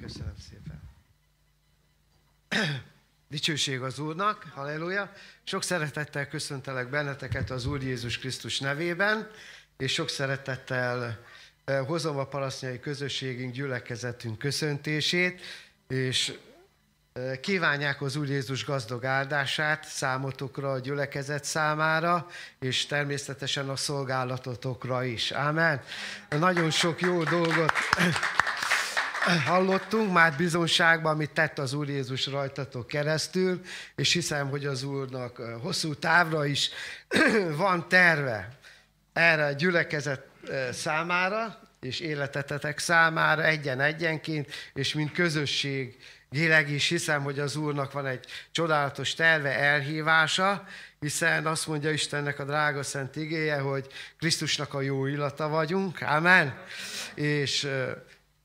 Köszönöm szépen. Dicsőség az Úrnak, halleluja. Sok szeretettel köszöntelek benneteket az Úr Jézus Krisztus nevében, és sok szeretettel hozom a palasznyai közösségünk, gyülekezetünk köszöntését, és kívánják az Úr Jézus gazdag áldását számotokra, a gyülekezet számára, és természetesen a szolgálatotokra is. Amen. Nagyon sok jó dolgot hallottunk, már bizonságban, amit tett az Úr Jézus rajtatok keresztül, és hiszem, hogy az Úrnak hosszú távra is van terve erre a gyülekezet számára, és életetetek számára egyen-egyenként, és mint közösség Géleg is hiszem, hogy az Úrnak van egy csodálatos terve, elhívása, hiszen azt mondja Istennek a drága szent igéje, hogy Krisztusnak a jó illata vagyunk. Amen. És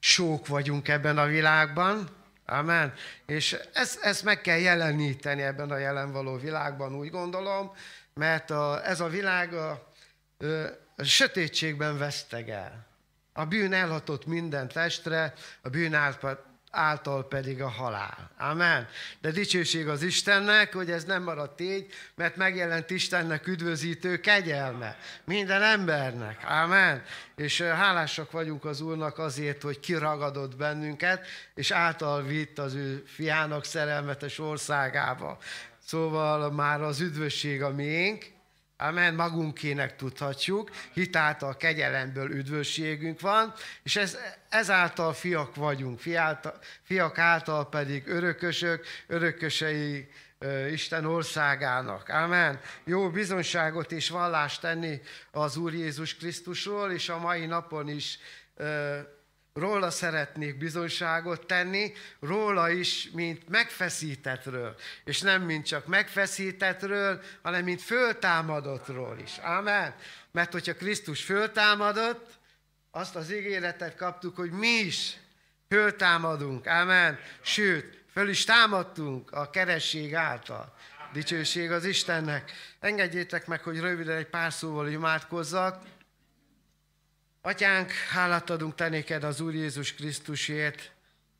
sók vagyunk ebben a világban. Amen. És ezt, ezt meg kell jeleníteni ebben a jelen való világban, úgy gondolom, mert a, ez a világ a, a sötétségben vesztegel. A bűn elhatott minden testre, a bűn által által pedig a halál. Amen. De dicsőség az Istennek, hogy ez nem maradt így, mert megjelent Istennek üdvözítő kegyelme minden embernek. Amen. És hálásak vagyunk az Úrnak azért, hogy kiragadott bennünket, és által vitt az ő fiának szerelmetes országába. Szóval már az üdvösség a miénk, Amen, magunkének tudhatjuk, hitáltal kegyelemből üdvösségünk van, és ez, ezáltal fiak vagyunk, fiak által pedig örökösök, örökösei Isten országának. Amen. Jó bizonságot és vallást tenni az Úr Jézus Krisztusról, és a mai napon is Róla szeretnék bizonyságot tenni, róla is, mint megfeszítetről. És nem mint csak megfeszítetről, hanem mint föltámadottról is. Amen. Mert hogyha Krisztus föltámadott, azt az ígéretet kaptuk, hogy mi is föltámadunk. Amen. Sőt, föl is támadtunk a keresség által. Dicsőség az Istennek. Engedjétek meg, hogy röviden egy pár szóval imádkozzak. Atyánk, hálát adunk te néked az Úr Jézus Krisztusért,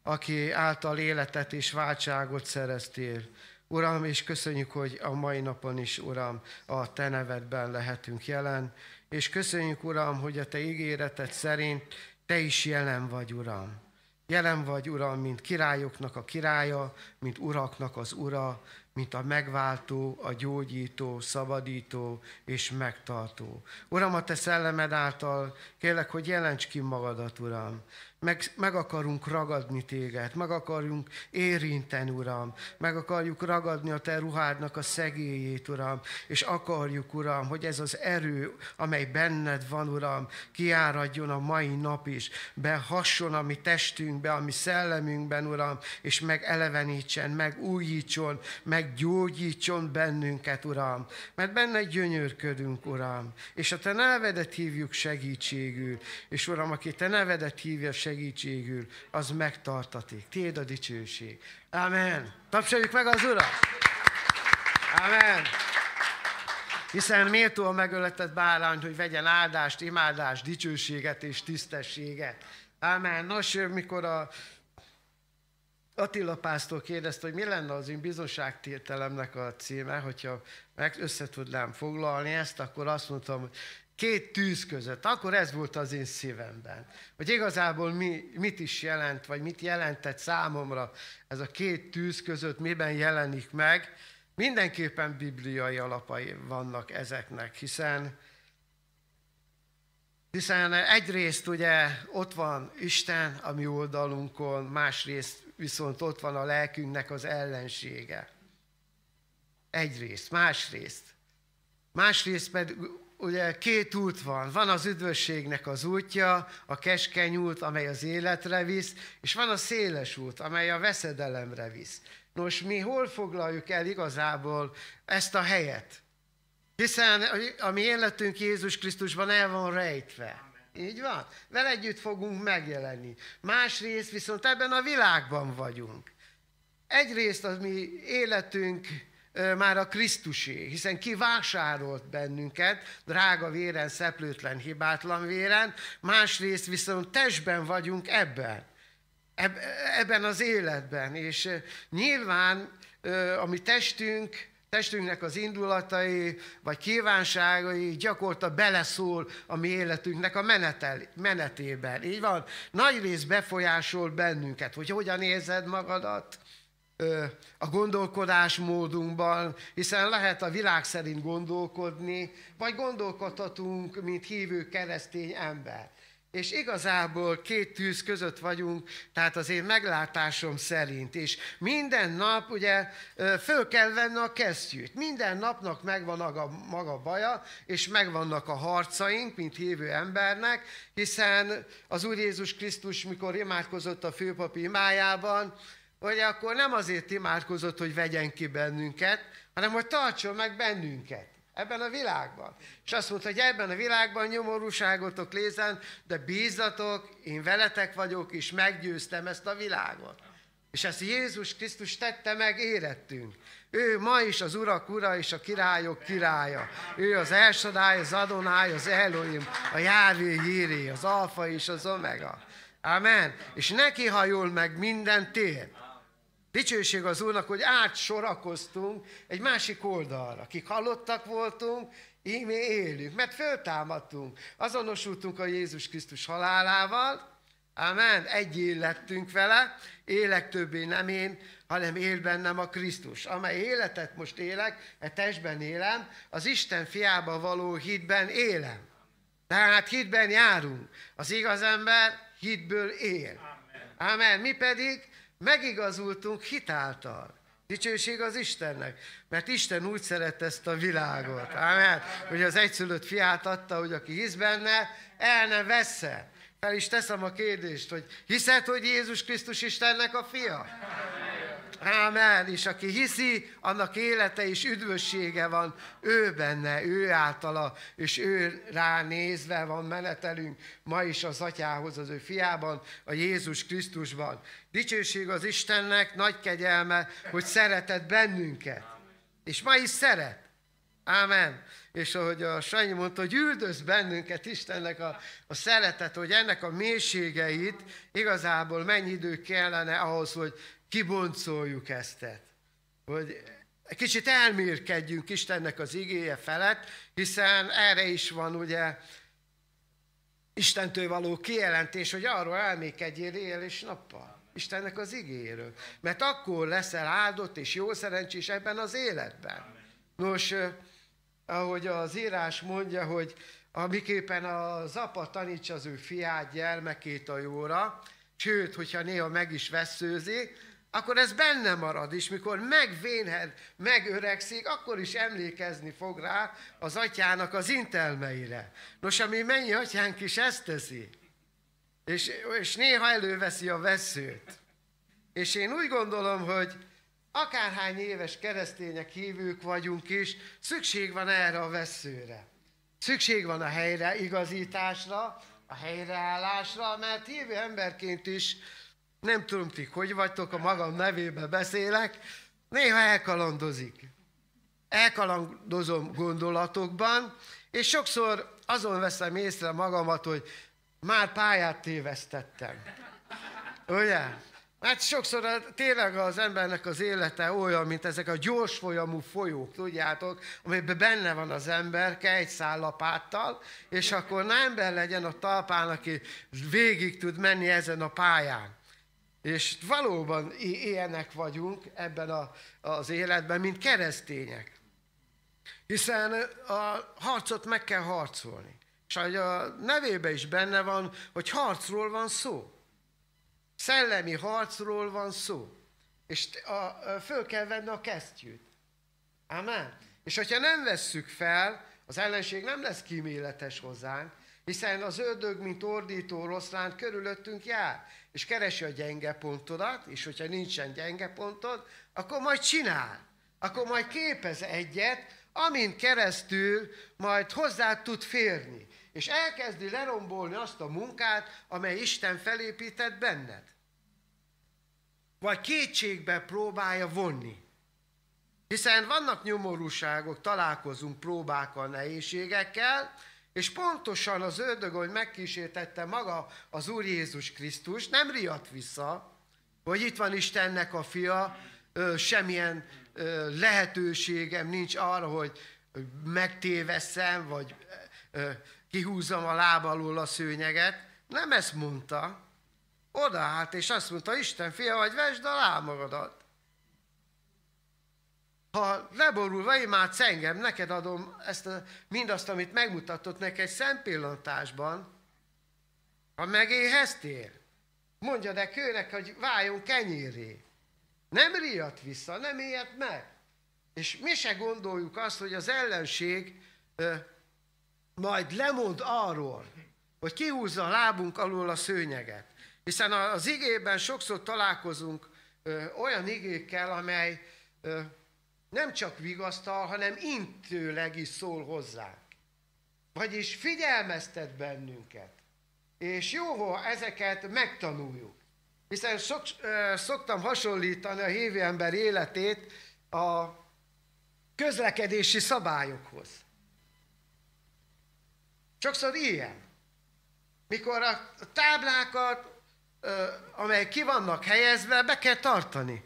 aki által életet és váltságot szereztél. Uram, és köszönjük, hogy a mai napon is, Uram, a Te nevedben lehetünk jelen, és köszönjük, Uram, hogy a Te ígéreted szerint Te is jelen vagy, Uram. Jelen vagy, Uram, mint királyoknak a királya, mint uraknak az ura, mint a megváltó, a gyógyító, szabadító és megtartó. Uram, a Te szellemed által kérlek, hogy jelents ki magadat, Uram, meg, meg akarunk ragadni téged, meg akarunk érinteni, Uram, meg akarjuk ragadni a te ruhádnak a szegélyét, Uram, és akarjuk, Uram, hogy ez az erő, amely benned van, Uram, kiáradjon a mai nap is, behasson a mi testünkbe, a mi szellemünkben, Uram, és megelevenítsen, megújítson, meggyógyítson bennünket, Uram, mert benne gyönyörködünk, Uram, és a te nevedet hívjuk segítségül, és Uram, aki te nevedet hívja segítségül, segítségül, az megtartatik. Tiéd a dicsőség. Amen. Tapsoljuk meg az Urat! Amen. Hiszen méltó a megöletett bárány, hogy vegyen áldást, imádást, dicsőséget és tisztességet. Amen. Nos, mikor a Attila Pásztor kérdezte, hogy mi lenne az én bizonságtételemnek a címe, hogyha meg összetudnám foglalni ezt, akkor azt mondtam, hogy két tűz között. Akkor ez volt az én szívemben. Hogy igazából mi, mit is jelent, vagy mit jelentett számomra ez a két tűz között, miben jelenik meg. Mindenképpen bibliai alapai vannak ezeknek, hiszen hiszen egyrészt ugye ott van Isten a mi oldalunkon, másrészt viszont ott van a lelkünknek az ellensége. Egyrészt, másrészt. Másrészt pedig ugye két út van. Van az üdvösségnek az útja, a keskeny út, amely az életre visz, és van a széles út, amely a veszedelemre visz. Nos, mi hol foglaljuk el igazából ezt a helyet? Hiszen a mi életünk Jézus Krisztusban el van rejtve. Így van? Vel együtt fogunk megjelenni. Másrészt viszont ebben a világban vagyunk. Egyrészt az mi életünk már a Krisztusé, hiszen ki vásárolt bennünket, drága véren, szeplőtlen, hibátlan véren, másrészt viszont testben vagyunk ebben, ebben az életben, és nyilván a mi testünk, testünknek az indulatai, vagy kívánságai gyakorta beleszól a mi életünknek a menetel, menetében. Így van, nagy rész befolyásol bennünket, hogy hogyan érzed magadat, a gondolkodásmódunkban, hiszen lehet a világ szerint gondolkodni, vagy gondolkodhatunk, mint hívő keresztény ember. És igazából két tűz között vagyunk, tehát az én meglátásom szerint is. Minden nap ugye föl kell venni a kesztyűt. Minden napnak megvan a maga baja, és megvannak a harcaink, mint hívő embernek, hiszen az Úr Jézus Krisztus, mikor imádkozott a főpapi imájában, hogy akkor nem azért imádkozott, hogy vegyen ki bennünket, hanem hogy tartson meg bennünket ebben a világban. És azt mondta, hogy ebben a világban nyomorúságotok lézen, de bízatok, én veletek vagyok, és meggyőztem ezt a világot. És ezt Jézus Krisztus tette meg, érettünk. Ő ma is az urak ura és a királyok királya. Ő az elsadály, az adonály, az Elohim, a járvé híré, az alfa és az omega. Amen. És neki hajol meg minden tér. Dicsőség az Úrnak, hogy átsorakoztunk egy másik oldalra. Kik halottak voltunk, mi élünk, mert föltámadtunk. Azonosultunk a Jézus Krisztus halálával, Amen. egy élettünk vele, élek többé nem én, hanem él bennem a Krisztus. Amely életet most élek, e testben élem, az Isten fiába való hitben élem. Tehát hitben járunk. Az igaz ember hitből él. Amen. Amen. Mi pedig megigazultunk hitáltal. Dicsőség az Istennek, mert Isten úgy szerette ezt a világot. Amen. Hogy az egyszülött fiát adta, hogy aki hisz benne, el ne vesszen. Fel is teszem a kérdést, hogy hiszed, hogy Jézus Krisztus Istennek a fia? Amen el És aki hiszi, annak élete és üdvössége van. Ő benne, ő általa, és ő ránézve van menetelünk ma is az atyához, az ő fiában, a Jézus Krisztusban. Dicsőség az Istennek, nagy kegyelme, hogy szeretett bennünket. És ma is szeret. Ámen. És ahogy a Sanyi mondta, hogy üldöz bennünket Istennek a, a szeretet, hogy ennek a mélységeit igazából mennyi idő kellene ahhoz, hogy kiboncoljuk eztet. Hogy kicsit elmérkedjünk Istennek az igéje felett, hiszen erre is van ugye Istentől való kijelentés, hogy arról elmékedjél éjjel és nappal. Istennek az igéről. Mert akkor leszel áldott és jó szerencsés ebben az életben. Nos, ahogy az írás mondja, hogy amiképpen az apa tanítsa az ő fiát, gyermekét a jóra, sőt, hogyha néha meg is veszőzi, akkor ez benne marad, és mikor megvénhed, megöregszik, akkor is emlékezni fog rá az atyának az intelmeire. Nos, ami mennyi atyánk is ezt teszi. És, és néha előveszi a veszőt. És én úgy gondolom, hogy akárhány éves keresztények hívők vagyunk is, szükség van erre a veszőre. Szükség van a helyreigazításra, a helyreállásra, mert hívő emberként is nem tudom ti, hogy vagytok, a magam nevébe beszélek, néha elkalandozik. Elkalandozom gondolatokban, és sokszor azon veszem észre magamat, hogy már pályát tévesztettem. Ugye? Mert hát sokszor tényleg az embernek az élete olyan, mint ezek a gyors folyamú folyók, tudjátok, amiben benne van az ember egy szállapáttal, és akkor nem ember legyen a talpán, aki végig tud menni ezen a pályán. És valóban ilyenek vagyunk ebben a, az életben, mint keresztények. Hiszen a harcot meg kell harcolni. És ahogy a nevébe is benne van, hogy harcról van szó. Szellemi harcról van szó. És a, föl kell venni a kesztyűt. Amen. És hogyha nem vesszük fel, az ellenség nem lesz kíméletes hozzánk, hiszen az ördög, mint ordító oroszlán körülöttünk jár, és keresi a gyenge pontodat, és hogyha nincsen gyenge pontod, akkor majd csinál, akkor majd képez egyet, amin keresztül majd hozzá tud férni, és elkezdi lerombolni azt a munkát, amely Isten felépített benned. Vagy kétségbe próbálja vonni. Hiszen vannak nyomorúságok, találkozunk próbákkal, nehézségekkel, és pontosan az ördög, hogy megkísértette maga az Úr Jézus Krisztus, nem riadt vissza, hogy itt van Istennek a fia, ö, semmilyen ö, lehetőségem nincs arra, hogy megtévesszem, vagy ö, kihúzzam a láb alól a szőnyeget. Nem ezt mondta. Odaállt, és azt mondta, Isten fia vagy, vesd a magadat ha leborulva imádsz engem, neked adom ezt a, mindazt, amit megmutatott neked egy szempillantásban, ha megéheztél, mondja de kőnek, hogy váljon kenyéré. Nem riadt vissza, nem éjjett meg. És mi se gondoljuk azt, hogy az ellenség ö, majd lemond arról, hogy kihúzza a lábunk alól a szőnyeget. Hiszen az igében sokszor találkozunk ö, olyan igékkel, amely ö, nem csak vigasztal, hanem intőleg is szól hozzánk. Vagyis figyelmeztet bennünket. És jó, ha ezeket megtanuljuk. Hiszen sok, szoktam hasonlítani a hívő ember életét a közlekedési szabályokhoz. Sokszor ilyen. Mikor a táblákat, amelyek ki vannak helyezve, be kell tartani.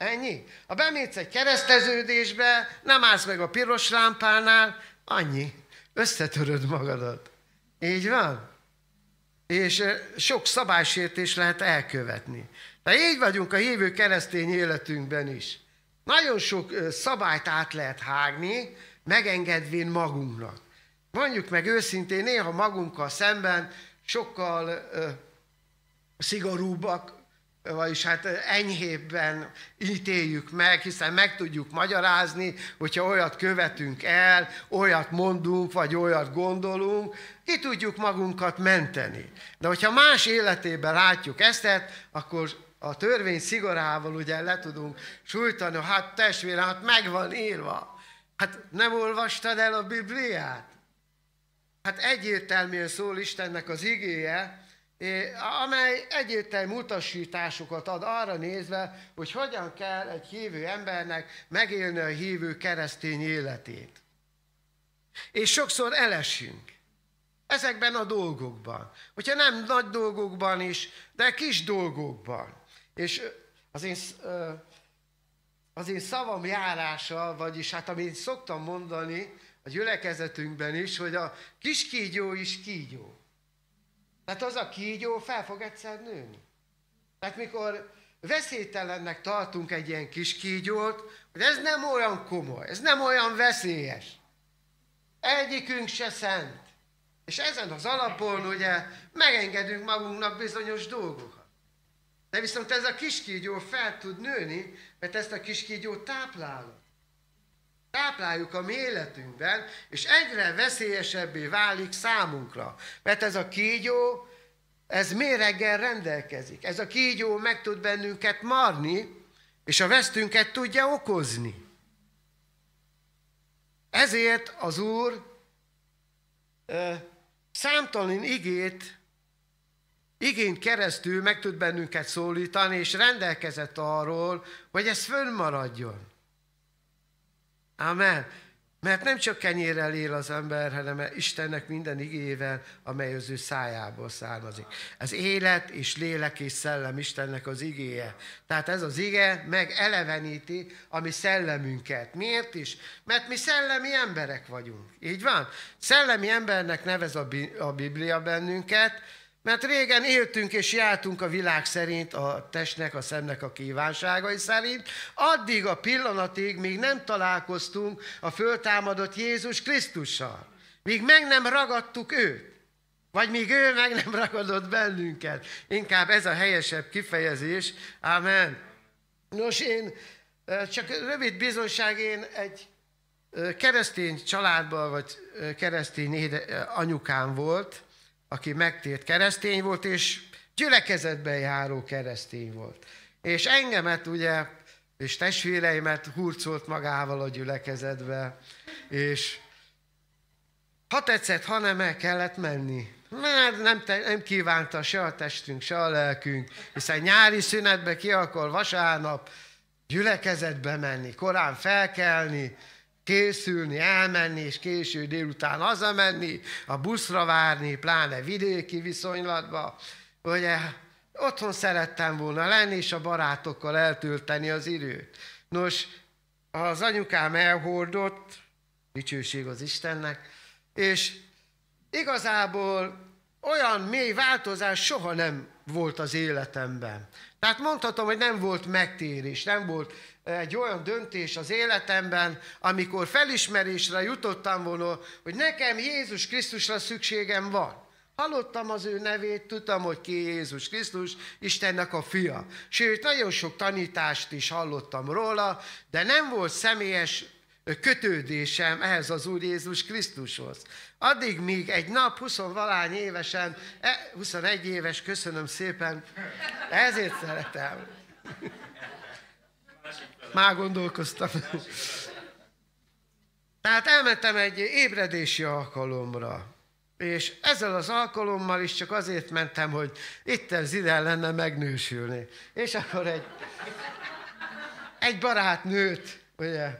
Ennyi? Ha bemész egy kereszteződésbe, nem állsz meg a piros lámpánál, annyi. Összetöröd magadat. Így van? És sok szabálysértés lehet elkövetni. De így vagyunk a hívő keresztény életünkben is. Nagyon sok szabályt át lehet hágni, megengedvén magunknak. Mondjuk meg őszintén, néha magunkkal szemben sokkal ö, szigorúbbak vagyis hát enyhébben ítéljük meg, hiszen meg tudjuk magyarázni, hogyha olyat követünk el, olyat mondunk, vagy olyat gondolunk, ki tudjuk magunkat menteni. De hogyha más életében látjuk eztet, akkor a törvény szigorával ugye le tudunk sújtani, hát testvére, hát meg van írva. Hát nem olvastad el a Bibliát? Hát egyértelműen szól Istennek az igéje, amely egyértelmű utasításokat ad arra nézve, hogy hogyan kell egy hívő embernek megélni a hívő keresztény életét. És sokszor elesünk ezekben a dolgokban. Hogyha nem nagy dolgokban is, de kis dolgokban. És az én, az én szavam járása, vagyis hát amit szoktam mondani a gyülekezetünkben is, hogy a kis kígyó is kígyó. Tehát az a kígyó fel fog egyszer nőni. Tehát mikor veszélytelennek tartunk egy ilyen kis kígyót, hogy ez nem olyan komoly, ez nem olyan veszélyes. Egyikünk se szent. És ezen az alapon ugye megengedünk magunknak bizonyos dolgokat. De viszont ez a kis kígyó fel tud nőni, mert ezt a kis kígyót táplálom tápláljuk a mi életünkben, és egyre veszélyesebbé válik számunkra. Mert ez a kígyó, ez méreggel rendelkezik. Ez a kígyó meg tud bennünket marni, és a vesztünket tudja okozni. Ezért az Úr ö, számtalan igét, igényt keresztül meg tud bennünket szólítani, és rendelkezett arról, hogy ez fönnmaradjon. Amen. Mert nem csak kenyérrel él az ember, hanem Istennek minden igével, amely az ő szájából származik. Ez élet és lélek és szellem Istennek az igéje. Tehát ez az ige megeleveníti a mi szellemünket. Miért is? Mert mi szellemi emberek vagyunk. Így van? Szellemi embernek nevez a Biblia bennünket, mert régen éltünk és jártunk a világ szerint, a testnek, a szemnek a kívánságai szerint, addig a pillanatig, míg nem találkoztunk a föltámadott Jézus Krisztussal, míg meg nem ragadtuk őt, vagy míg ő meg nem ragadott bennünket. Inkább ez a helyesebb kifejezés. Amen. Nos, én csak rövid bizonság, én egy keresztény családban, vagy keresztény anyukám volt, aki megtért keresztény volt, és gyülekezetben járó keresztény volt. És engemet ugye, és testvéreimet hurcolt magával a gyülekezetbe, és ha tetszett, ha nem, el kellett menni. mert hát nem, te, nem kívánta se a testünk, se a lelkünk, hiszen nyári szünetbe ki akar vasárnap gyülekezetbe menni, korán felkelni, készülni, elmenni, és késő délután hazamenni, a buszra várni, pláne vidéki viszonylatba. Ugye otthon szerettem volna lenni, és a barátokkal eltölteni az időt. Nos, az anyukám elhordott, dicsőség az Istennek, és igazából olyan mély változás soha nem volt az életemben. Tehát mondhatom, hogy nem volt megtérés, nem volt eh, egy olyan döntés az életemben, amikor felismerésre jutottam volna, hogy nekem Jézus Krisztusra szükségem van. Hallottam az ő nevét, tudtam, hogy ki Jézus Krisztus, Istennek a fia. Sőt, nagyon sok tanítást is hallottam róla, de nem volt személyes kötődésem ehhez az Úr Jézus Krisztushoz. Addig, míg egy nap, 20 valány évesen, 21 e, éves, köszönöm szépen, ezért szeretem. Már gondolkoztam. Tehát elmentem egy ébredési alkalomra. És ezzel az alkalommal is csak azért mentem, hogy itt az ide lenne megnősülni. És akkor egy, egy barátnőt, ugye,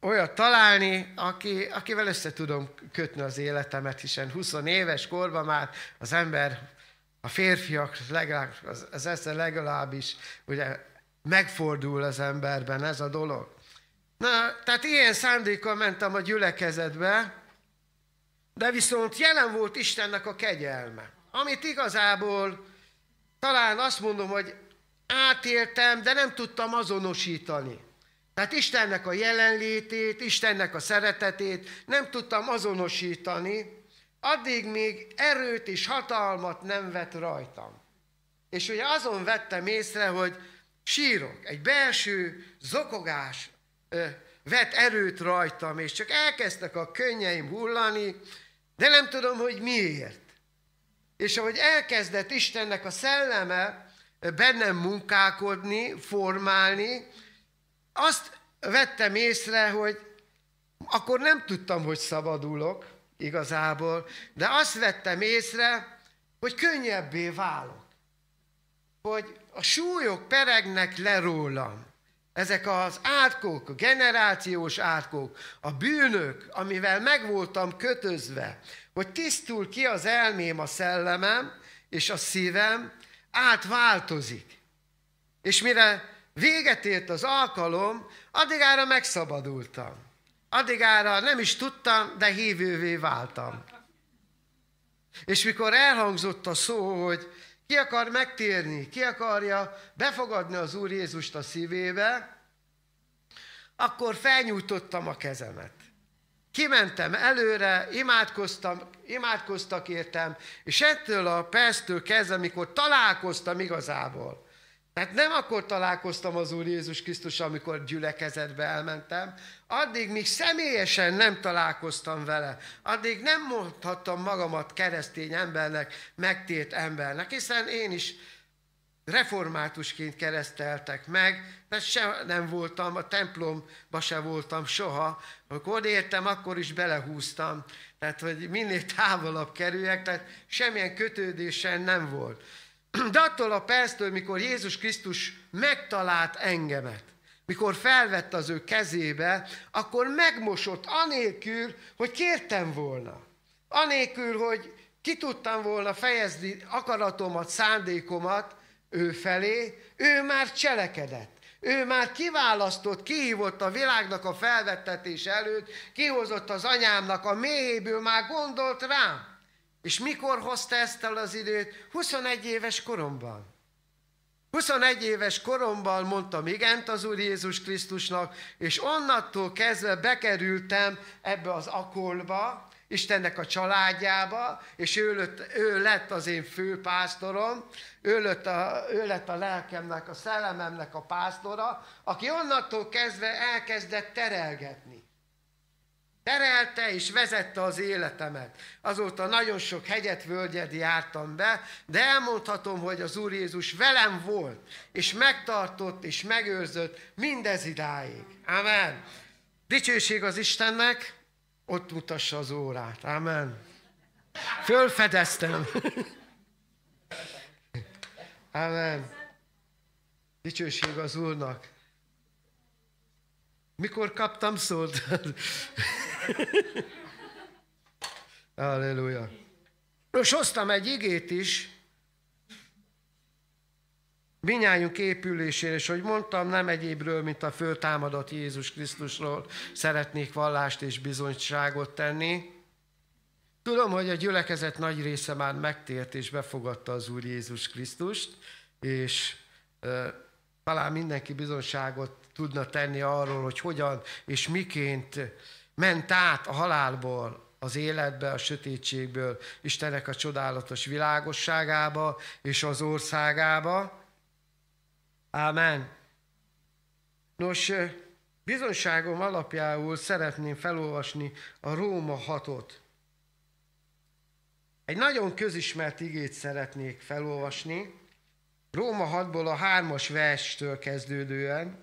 olyat találni, aki, akivel össze tudom kötni az életemet, hiszen 20 éves korban már az ember, a férfiak legalább, az, az esze legalábbis, ugye megfordul az emberben ez a dolog. Na, tehát ilyen szándékkal mentem a gyülekezetbe, de viszont jelen volt Istennek a kegyelme, amit igazából talán azt mondom, hogy átéltem, de nem tudtam azonosítani. Tehát Istennek a jelenlétét, Istennek a szeretetét nem tudtam azonosítani, addig még erőt és hatalmat nem vett rajtam. És ugye azon vettem észre, hogy sírok, egy belső zokogás ö, vett erőt rajtam, és csak elkezdtek a könnyeim hullani, de nem tudom, hogy miért. És ahogy elkezdett Istennek a szelleme bennem munkálkodni, formálni, azt vettem észre, hogy akkor nem tudtam, hogy szabadulok igazából, de azt vettem észre, hogy könnyebbé válok. Hogy a súlyok peregnek le rólam. Ezek az átkók, a generációs átkók, a bűnök, amivel meg voltam kötözve, hogy tisztul ki az elmém, a szellemem és a szívem, átváltozik. És mire véget ért az alkalom, addigára megszabadultam. Addigára nem is tudtam, de hívővé váltam. És mikor elhangzott a szó, hogy ki akar megtérni, ki akarja befogadni az Úr Jézust a szívébe, akkor felnyújtottam a kezemet. Kimentem előre, imádkoztam, imádkoztak értem, és ettől a perctől kezdve, amikor találkoztam igazából tehát nem akkor találkoztam az Úr Jézus Krisztus, amikor gyülekezetbe elmentem, addig, míg személyesen nem találkoztam vele, addig nem mondhattam magamat keresztény embernek, megtért embernek, hiszen én is reformátusként kereszteltek meg, de se nem voltam, a templomba se voltam soha. Amikor értem, akkor is belehúztam, tehát hogy minél távolabb kerüljek, tehát semmilyen kötődésen nem volt. De attól a perctől, mikor Jézus Krisztus megtalált engemet, mikor felvett az ő kezébe, akkor megmosott anélkül, hogy kértem volna. Anélkül, hogy ki tudtam volna fejezni akaratomat, szándékomat ő felé, ő már cselekedett. Ő már kiválasztott, kihívott a világnak a felvettetés előtt, kihozott az anyámnak a méhéből, már gondolt rám. És mikor hozta ezt el az időt? 21 éves koromban. 21 éves koromban mondtam igent az Úr Jézus Krisztusnak, és onnantól kezdve bekerültem ebbe az akolba, Istennek a családjába, és ő lett, ő lett az én főpásztorom, ő lett, a, ő lett a lelkemnek, a szellememnek a pásztora, aki onnantól kezdve elkezdett terelgetni terelte és vezette az életemet. Azóta nagyon sok hegyet, völgyet jártam be, de elmondhatom, hogy az Úr Jézus velem volt, és megtartott és megőrzött mindez idáig. Amen. Dicsőség az Istennek, ott mutassa az órát. Amen. Fölfedeztem. Amen. Dicsőség az Úrnak. Mikor kaptam szót? Halleluja. Nos, hoztam egy igét is, Minnyájunk épülésére, és hogy mondtam, nem egyébről, mint a föltámadott Jézus Krisztusról szeretnék vallást és bizonyságot tenni. Tudom, hogy a gyülekezet nagy része már megtért és befogadta az Úr Jézus Krisztust, és e, talán mindenki bizonyságot tudna tenni arról, hogy hogyan és miként ment át a halálból az életbe, a sötétségből, Istenek a csodálatos világosságába és az országába. Ámen. Nos, bizonságom alapjául szeretném felolvasni a Róma 6 Egy nagyon közismert igét szeretnék felolvasni, Róma 6-ból a 3-as verstől kezdődően,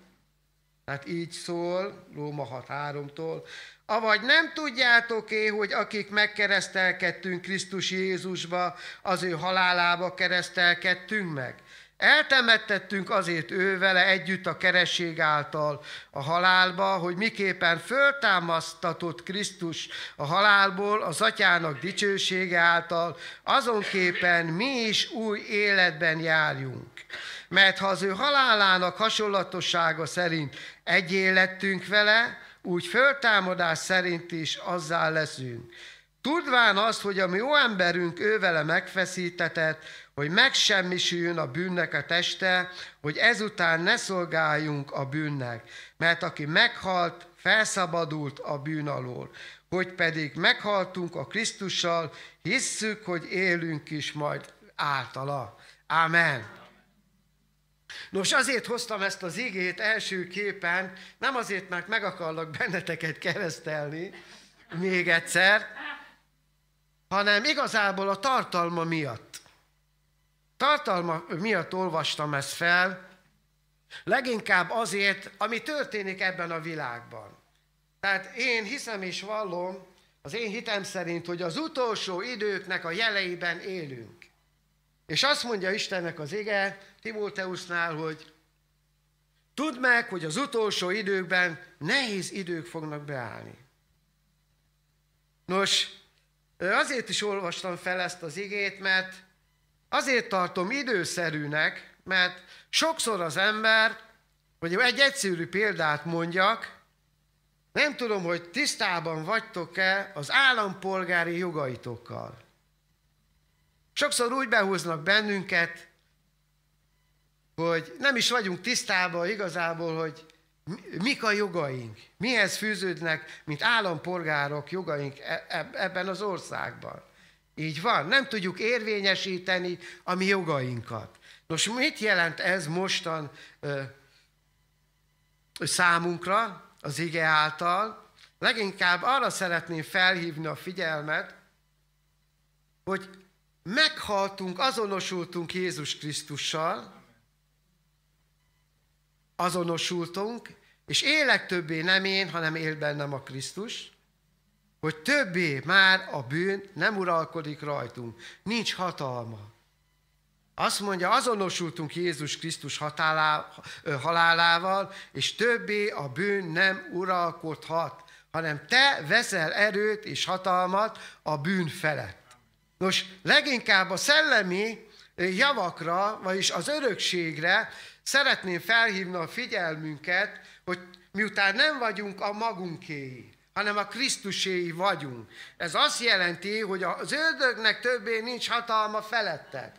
tehát így szól, Róma 6-3-tól, Avagy nem tudjátok-é, hogy akik megkeresztelkedtünk Krisztus Jézusba, az ő halálába keresztelkedtünk meg? Eltemettettünk azért ő vele együtt a keresség által a halálba, hogy miképpen föltámasztatott Krisztus a halálból az atyának dicsősége által, azonképpen mi is új életben járjunk. Mert ha az ő halálának hasonlatossága szerint egy élettünk vele, úgy föltámadás szerint is azzá leszünk. Tudván azt, hogy a mi jó emberünk ővele megfeszítetett, hogy megsemmisüljön a bűnnek a teste, hogy ezután ne szolgáljunk a bűnnek. Mert aki meghalt, felszabadult a bűn alól. Hogy pedig meghaltunk a Krisztussal, hisszük, hogy élünk is majd általa. Amen. Nos, azért hoztam ezt az igét képen, nem azért, mert meg akarlak benneteket keresztelni, még egyszer, hanem igazából a tartalma miatt. Tartalma miatt olvastam ezt fel, leginkább azért, ami történik ebben a világban. Tehát én hiszem és vallom, az én hitem szerint, hogy az utolsó időknek a jeleiben élünk. És azt mondja Istennek az ige Timóteusnál, hogy tudd meg, hogy az utolsó időkben nehéz idők fognak beállni. Nos, azért is olvastam fel ezt az igét, mert azért tartom időszerűnek, mert sokszor az ember, hogy egy egyszerű példát mondjak, nem tudom, hogy tisztában vagytok-e az állampolgári jogaitokkal. Sokszor úgy behúznak bennünket, hogy nem is vagyunk tisztában igazából, hogy mik a jogaink, mihez fűződnek, mint állampolgárok jogaink e- e- ebben az országban. Így van, nem tudjuk érvényesíteni a mi jogainkat. Nos, mit jelent ez mostan ö, számunkra, az ige által? Leginkább arra szeretném felhívni a figyelmet, hogy meghaltunk, azonosultunk Jézus Krisztussal, azonosultunk, és élek többé nem én, hanem él bennem a Krisztus, hogy többé már a bűn nem uralkodik rajtunk, nincs hatalma. Azt mondja, azonosultunk Jézus Krisztus hatálá, halálával, és többé a bűn nem uralkodhat, hanem te veszel erőt és hatalmat a bűn felett. Nos, leginkább a szellemi javakra, vagyis az örökségre szeretném felhívni a figyelmünket, hogy miután nem vagyunk a magunkéi, hanem a Krisztuséi vagyunk. Ez azt jelenti, hogy az ördögnek többé nincs hatalma feletted.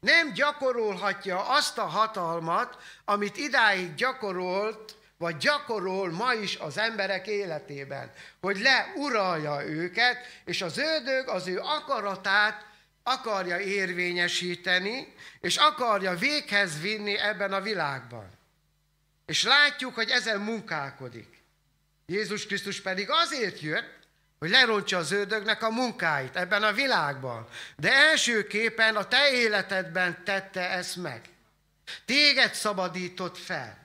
Nem gyakorolhatja azt a hatalmat, amit idáig gyakorolt vagy gyakorol ma is az emberek életében, hogy leuralja őket, és az ördög az ő akaratát akarja érvényesíteni, és akarja véghez vinni ebben a világban. És látjuk, hogy ezen munkálkodik. Jézus Krisztus pedig azért jött, hogy lerontja az ördögnek a munkáit ebben a világban. De elsőképpen a te életedben tette ezt meg. Téged szabadított fel.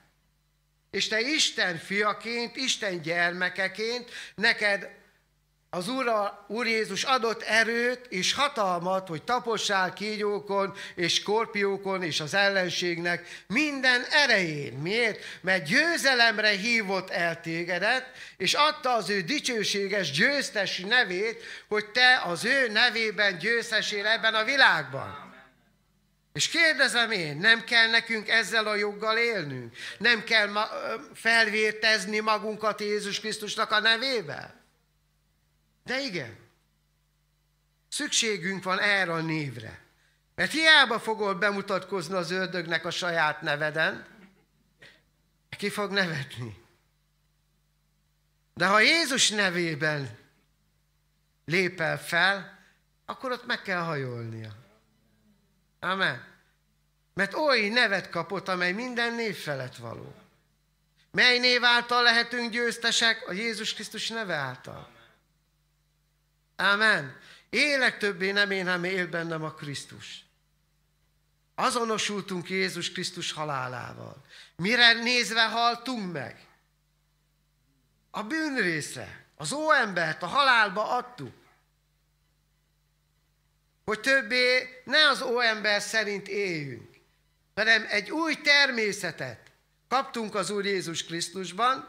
És te Isten fiaként, Isten gyermekeként neked az Úr, Úr Jézus adott erőt és hatalmat, hogy tapossál kígyókon és skorpiókon és az ellenségnek minden erején. Miért? Mert győzelemre hívott el tégedet, és adta az ő dicsőséges győztesi nevét, hogy te az ő nevében győztesél ebben a világban. És kérdezem én, nem kell nekünk ezzel a joggal élnünk? Nem kell ma, felvértezni magunkat Jézus Krisztusnak a nevével? De igen. Szükségünk van erre a névre. Mert hiába fogod bemutatkozni az ördögnek a saját neveden, ki fog nevetni. De ha Jézus nevében lépel fel, akkor ott meg kell hajolnia. Amen. Mert oly nevet kapott, amely minden név felett való. Mely név által lehetünk győztesek? A Jézus Krisztus neve által. Amen. Élek többé nem én, hanem él bennem a Krisztus. Azonosultunk Jézus Krisztus halálával. Mire nézve haltunk meg? A bűnrészre, az óembert a halálba adtuk hogy többé ne az óember szerint éljünk, hanem egy új természetet kaptunk az Úr Jézus Krisztusban,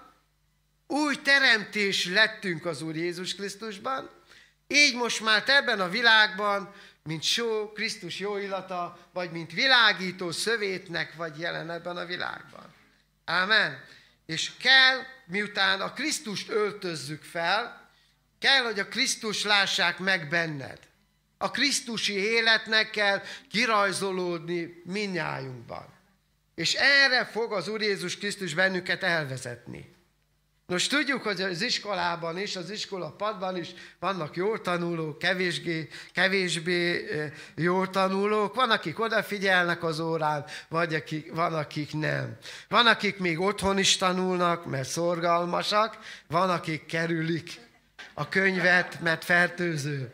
új teremtés lettünk az Úr Jézus Krisztusban, így most már ebben a világban, mint só, Krisztus jó illata, vagy mint világító szövétnek vagy jelen ebben a világban. Ámen. És kell, miután a Krisztust öltözzük fel, kell, hogy a Krisztus lássák meg benned. A Krisztusi életnek kell kirajzolódni minnyájunkban. És erre fog az Úr Jézus Krisztus bennünket elvezetni. Nos, tudjuk, hogy az iskolában is, az iskola padban is vannak jó tanulók, kevésbé, kevésbé jó tanulók, van, akik odafigyelnek az órán, vagy akik, van, akik nem. Van, akik még otthon is tanulnak, mert szorgalmasak, van, akik kerülik a könyvet, mert fertőző.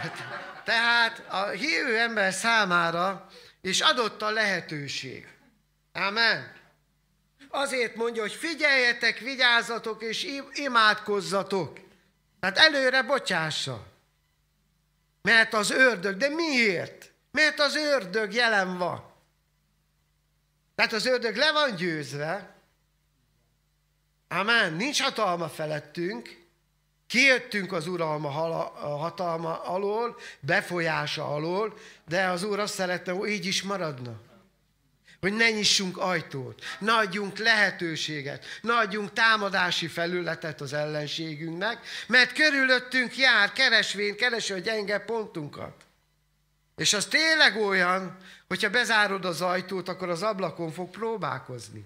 Hát, tehát a hívő ember számára is adott a lehetőség. Amen. Azért mondja, hogy figyeljetek, vigyázzatok és imádkozzatok. Tehát előre bocsássa. Mert az ördög, de miért? Mert az ördög jelen van. Tehát az ördög le van győzve. Amen. Nincs hatalma felettünk. Kijöttünk az uralma hatalma alól, befolyása alól, de az Úr azt szeretne, hogy így is maradna. Hogy ne nyissunk ajtót, ne adjunk lehetőséget, ne adjunk támadási felületet az ellenségünknek, mert körülöttünk jár, keresvén, keresi a gyenge pontunkat. És az tényleg olyan, hogyha bezárod az ajtót, akkor az ablakon fog próbálkozni.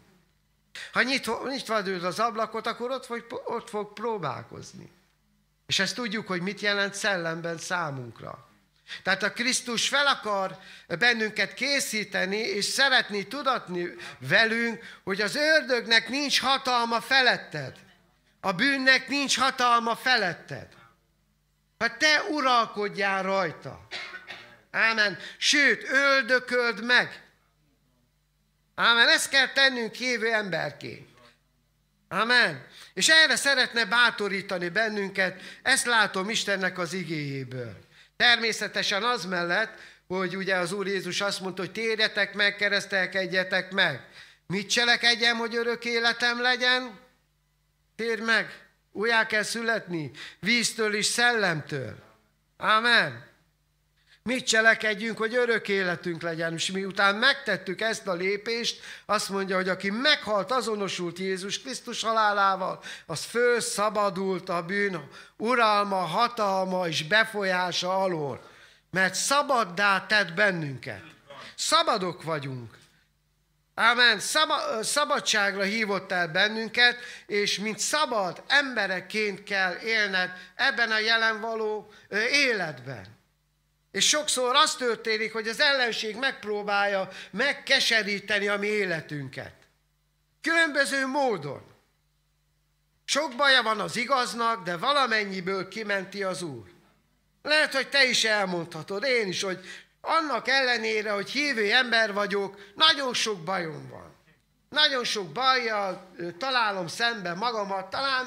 Ha nyitva, nyitva az ablakot, akkor ott fog, ott fog próbálkozni. És ezt tudjuk, hogy mit jelent szellemben számunkra. Tehát a Krisztus fel akar bennünket készíteni, és szeretni tudatni velünk, hogy az ördögnek nincs hatalma feletted. A bűnnek nincs hatalma feletted. Ha hát te uralkodjál rajta. Ámen. Sőt, öldököld meg. Ámen. Ezt kell tennünk hívő emberként. Ámen. És erre szeretne bátorítani bennünket, ezt látom Istennek az igéjéből. Természetesen az mellett, hogy ugye az Úr Jézus azt mondta, hogy térjetek meg, keresztelkedjetek meg. Mit cselekedjem, hogy örök életem legyen? Térj meg! Újjá kell születni, víztől és szellemtől. Amen. Mit cselekedjünk, hogy örök életünk legyen, és miután megtettük ezt a lépést, azt mondja, hogy aki meghalt, azonosult Jézus Krisztus halálával, az fölszabadult a bűn uralma, hatalma és befolyása alól, mert szabaddá tett bennünket. Szabadok vagyunk. Amen. Szab- szabadságra hívott el bennünket, és mint szabad embereként kell élned ebben a jelen való életben. És sokszor az történik, hogy az ellenség megpróbálja megkeseríteni a mi életünket. Különböző módon. Sok baja van az igaznak, de valamennyiből kimenti az Úr. Lehet, hogy te is elmondhatod, én is, hogy annak ellenére, hogy hívő ember vagyok, nagyon sok bajom van. Nagyon sok bajjal találom szembe magamat, talán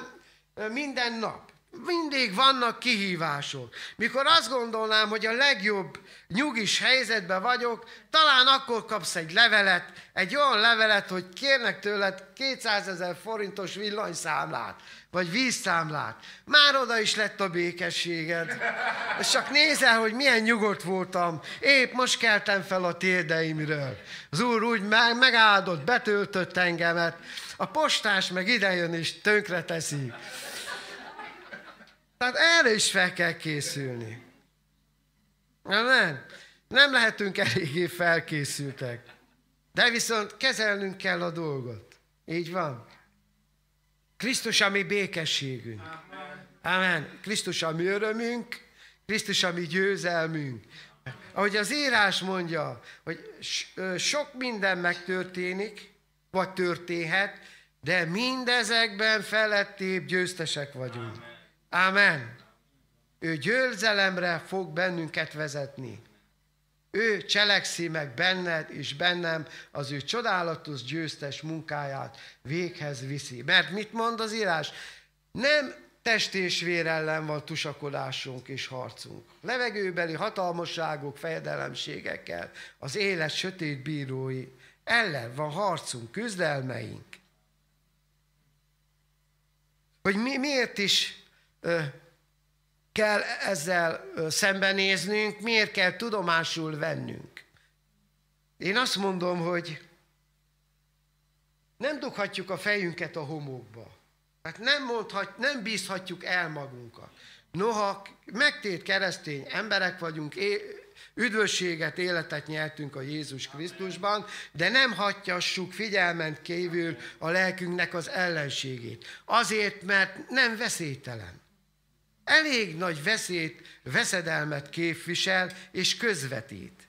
minden nap. Mindig vannak kihívások. Mikor azt gondolnám, hogy a legjobb nyugis helyzetben vagyok, talán akkor kapsz egy levelet, egy olyan levelet, hogy kérnek tőled 200 ezer forintos villanyszámlát, vagy vízszámlát. Már oda is lett a békességed. És csak nézel, hogy milyen nyugodt voltam. Épp most keltem fel a térdeimről. Az úr úgy megáldott, betöltött engemet. A postás meg idejön és tönkreteszi. Tehát erre is fel kell készülni. Nem, nem lehetünk eléggé felkészültek. De viszont kezelnünk kell a dolgot. Így van. Krisztus a mi békességünk. Amen. Amen. Krisztus a mi örömünk, Krisztus a mi győzelmünk. Ahogy az írás mondja, hogy sok minden megtörténik, vagy történhet, de mindezekben felettébb győztesek vagyunk. Amen. Amen. Ő győzelemre fog bennünket vezetni. Ő cselekszi meg benned és bennem az ő csodálatos győztes munkáját véghez viszi. Mert mit mond az írás? Nem test és vér ellen van tusakodásunk és harcunk. Levegőbeli hatalmasságok, fejedelemségekkel, az élet sötét bírói ellen van harcunk, küzdelmeink. Hogy mi, miért is kell ezzel szembenéznünk, miért kell tudomásul vennünk. Én azt mondom, hogy nem dughatjuk a fejünket a homokba. Hát nem, mondhat, nem bízhatjuk el magunkat. Noha megtét keresztény emberek vagyunk, é- üdvösséget, életet nyertünk a Jézus Krisztusban, de nem hagyjassuk figyelment kívül a lelkünknek az ellenségét. Azért, mert nem veszélytelen elég nagy veszélyt, veszedelmet képvisel és közvetít.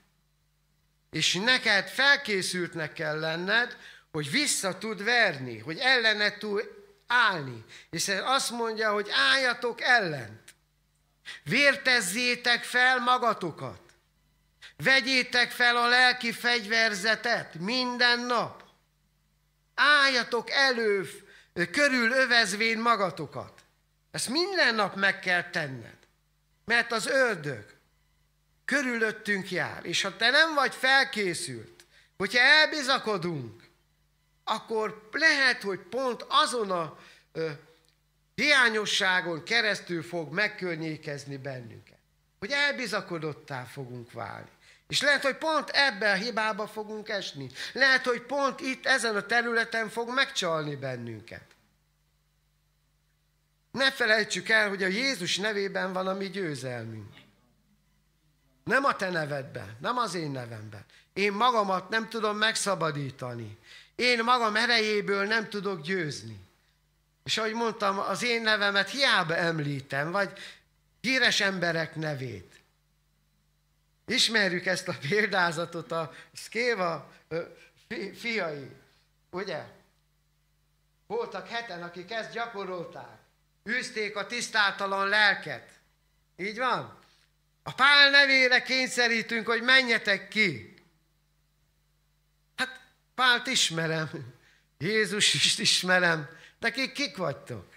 És neked felkészültnek kell lenned, hogy vissza tud verni, hogy ellene tud állni. Hiszen azt mondja, hogy álljatok ellent. Vértezzétek fel magatokat. Vegyétek fel a lelki fegyverzetet minden nap. Álljatok elő, körül övezvén magatokat. Ezt minden nap meg kell tenned. Mert az ördög körülöttünk jár, és ha te nem vagy felkészült, hogyha elbizakodunk, akkor lehet, hogy pont azon a ö, hiányosságon keresztül fog megkörnyékezni bennünket. Hogy elbizakodottá fogunk válni. És lehet, hogy pont ebben a hibába fogunk esni. Lehet, hogy pont itt, ezen a területen fog megcsalni bennünket. Ne felejtsük el, hogy a Jézus nevében van a mi győzelmünk. Nem a te nevedben, nem az én nevemben. Én magamat nem tudom megszabadítani. Én magam erejéből nem tudok győzni. És ahogy mondtam, az én nevemet hiába említem, vagy híres emberek nevét. Ismerjük ezt a példázatot a Szkéva fiai, ugye? Voltak heten, akik ezt gyakorolták űzték a tisztátalan lelket. Így van? A Pál nevére kényszerítünk, hogy menjetek ki. Hát Pált ismerem, Jézus is ismerem, de kik vagytok?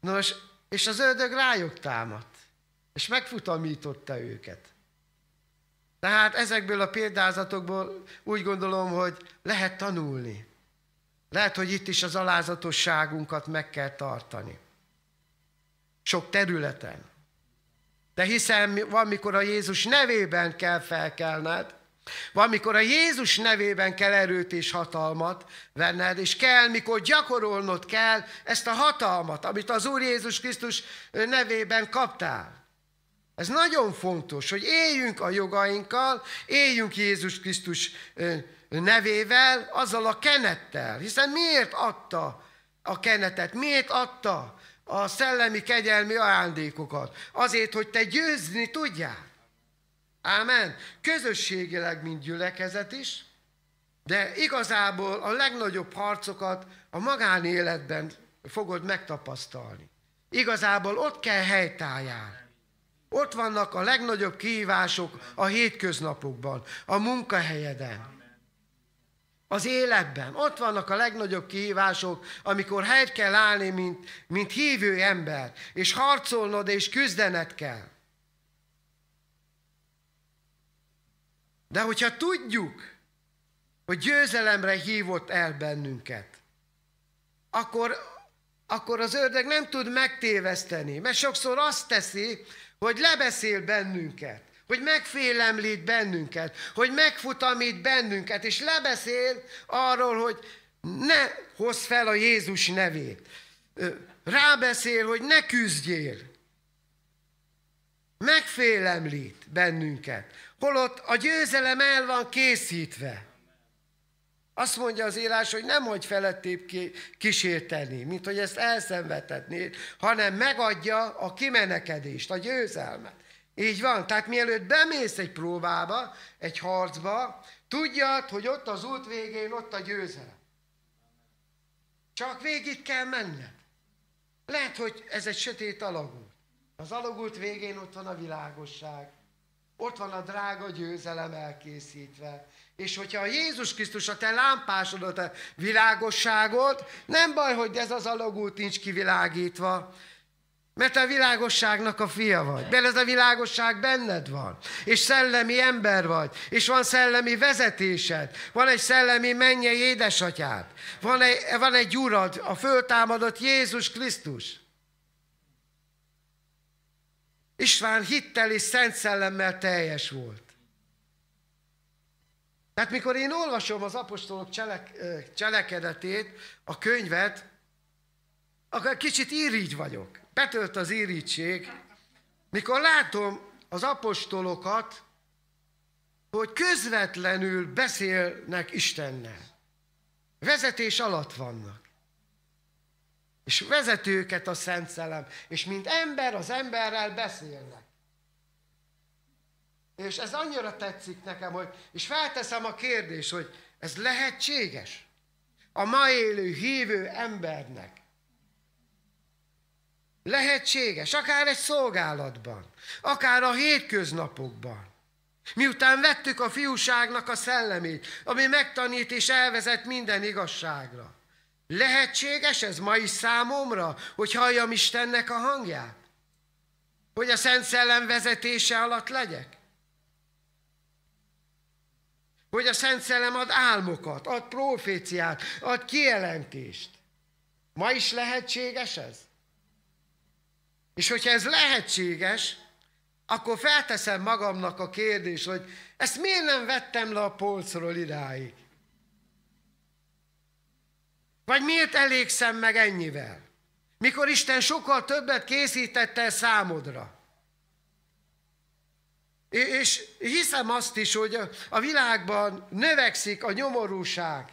Nos, és az ördög rájuk támadt, és megfutamította őket. Tehát ezekből a példázatokból úgy gondolom, hogy lehet tanulni. Lehet, hogy itt is az alázatosságunkat meg kell tartani. Sok területen. De hiszen van, mikor a Jézus nevében kell felkelned, van, mikor a Jézus nevében kell erőt és hatalmat venned, és kell, mikor gyakorolnod kell ezt a hatalmat, amit az Úr Jézus Krisztus nevében kaptál. Ez nagyon fontos, hogy éljünk a jogainkkal, éljünk Jézus Krisztus nevével, azzal a kenettel. Hiszen miért adta a kenetet? Miért adta a szellemi kegyelmi ajándékokat? Azért, hogy te győzni tudjál. Ámen. Közösségileg, mint gyülekezet is, de igazából a legnagyobb harcokat a magánéletben fogod megtapasztalni. Igazából ott kell helytáján. Ott vannak a legnagyobb kihívások a hétköznapokban, a munkahelyeden, az életben. Ott vannak a legnagyobb kihívások, amikor helyt kell állni, mint, mint hívő ember, és harcolnod és küzdened kell. De hogyha tudjuk, hogy győzelemre hívott el bennünket, akkor, akkor az ördög nem tud megtéveszteni, mert sokszor azt teszi, hogy lebeszél bennünket hogy megfélemlít bennünket, hogy megfutamít bennünket, és lebeszél arról, hogy ne hozz fel a Jézus nevét. Rábeszél, hogy ne küzdjél. Megfélemlít bennünket, holott a győzelem el van készítve. Azt mondja az írás, hogy nem hogy felettébb kísérteni, mint hogy ezt elszenvedhetnéd, hanem megadja a kimenekedést, a győzelmet. Így van, tehát mielőtt bemész egy próbába, egy harcba, tudjad, hogy ott az út végén ott a győzelem. Csak végig kell menned. Lehet, hogy ez egy sötét alagút. Az alagút végén ott van a világosság. Ott van a drága győzelem elkészítve. És hogyha a Jézus Krisztus a te lámpásod, a te világosságot, nem baj, hogy ez az alagút nincs kivilágítva, mert a világosságnak a fia vagy. Mert ez a világosság benned van. És szellemi ember vagy. És van szellemi vezetésed. Van egy szellemi mennyei édesatyád. Van egy, van egy urad, a föltámadott Jézus Krisztus. István hittel és szent szellemmel teljes volt. Tehát mikor én olvasom az apostolok cselek, cselekedetét, a könyvet, akkor kicsit így vagyok betölt az irítség, mikor látom az apostolokat, hogy közvetlenül beszélnek Istennel. Vezetés alatt vannak. És vezetőket a Szent Szellem. És mint ember az emberrel beszélnek. És ez annyira tetszik nekem, hogy, és felteszem a kérdést, hogy ez lehetséges? A ma élő hívő embernek Lehetséges, akár egy szolgálatban, akár a hétköznapokban. Miután vettük a fiúságnak a szellemét, ami megtanít és elvezet minden igazságra. Lehetséges ez ma is számomra, hogy halljam Istennek a hangját? Hogy a Szent Szellem vezetése alatt legyek? Hogy a Szent Szellem ad álmokat, ad proféciát, ad kielentést. Ma is lehetséges ez? És hogyha ez lehetséges, akkor felteszem magamnak a kérdést, hogy ezt miért nem vettem le a polcról idáig? Vagy miért elégszem meg ennyivel? Mikor Isten sokkal többet készítette számodra. És hiszem azt is, hogy a világban növekszik a nyomorúság,